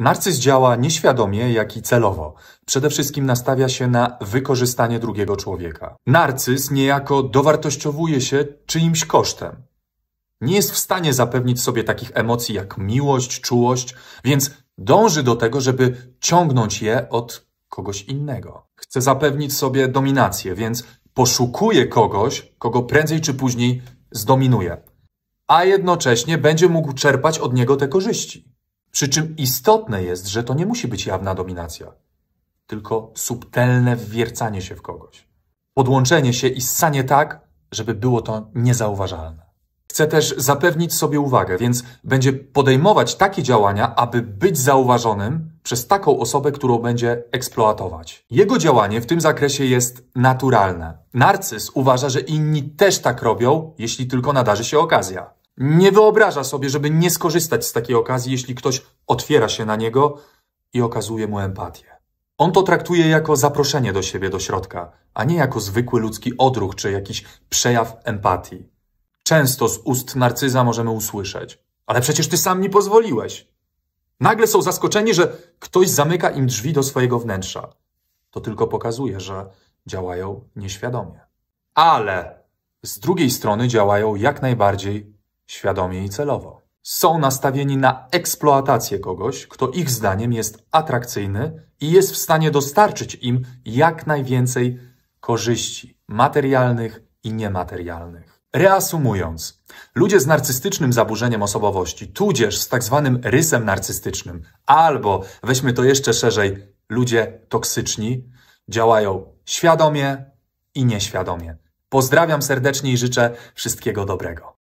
Narcyz działa nieświadomie, jak i celowo. Przede wszystkim nastawia się na wykorzystanie drugiego człowieka. Narcyz niejako dowartościowuje się czyimś kosztem. Nie jest w stanie zapewnić sobie takich emocji jak miłość, czułość, więc dąży do tego, żeby ciągnąć je od kogoś innego. Chce zapewnić sobie dominację, więc poszukuje kogoś, kogo prędzej czy później zdominuje, a jednocześnie będzie mógł czerpać od niego te korzyści. Przy czym istotne jest, że to nie musi być jawna dominacja, tylko subtelne wwiercanie się w kogoś. Podłączenie się i ssanie tak, żeby było to niezauważalne. Chce też zapewnić sobie uwagę, więc będzie podejmować takie działania, aby być zauważonym przez taką osobę, którą będzie eksploatować. Jego działanie w tym zakresie jest naturalne. Narcyz uważa, że inni też tak robią, jeśli tylko nadarzy się okazja. Nie wyobraża sobie, żeby nie skorzystać z takiej okazji, jeśli ktoś otwiera się na niego i okazuje mu empatię. On to traktuje jako zaproszenie do siebie do środka, a nie jako zwykły ludzki odruch czy jakiś przejaw empatii. Często z ust narcyza możemy usłyszeć: Ale przecież ty sam mi pozwoliłeś. Nagle są zaskoczeni, że ktoś zamyka im drzwi do swojego wnętrza. To tylko pokazuje, że działają nieświadomie. Ale z drugiej strony działają jak najbardziej świadomie i celowo. Są nastawieni na eksploatację kogoś, kto ich zdaniem jest atrakcyjny i jest w stanie dostarczyć im jak najwięcej korzyści materialnych i niematerialnych. Reasumując, ludzie z narcystycznym zaburzeniem osobowości, tudzież z tak zwanym rysem narcystycznym, albo weźmy to jeszcze szerzej, ludzie toksyczni, działają świadomie i nieświadomie. Pozdrawiam serdecznie i życzę wszystkiego dobrego.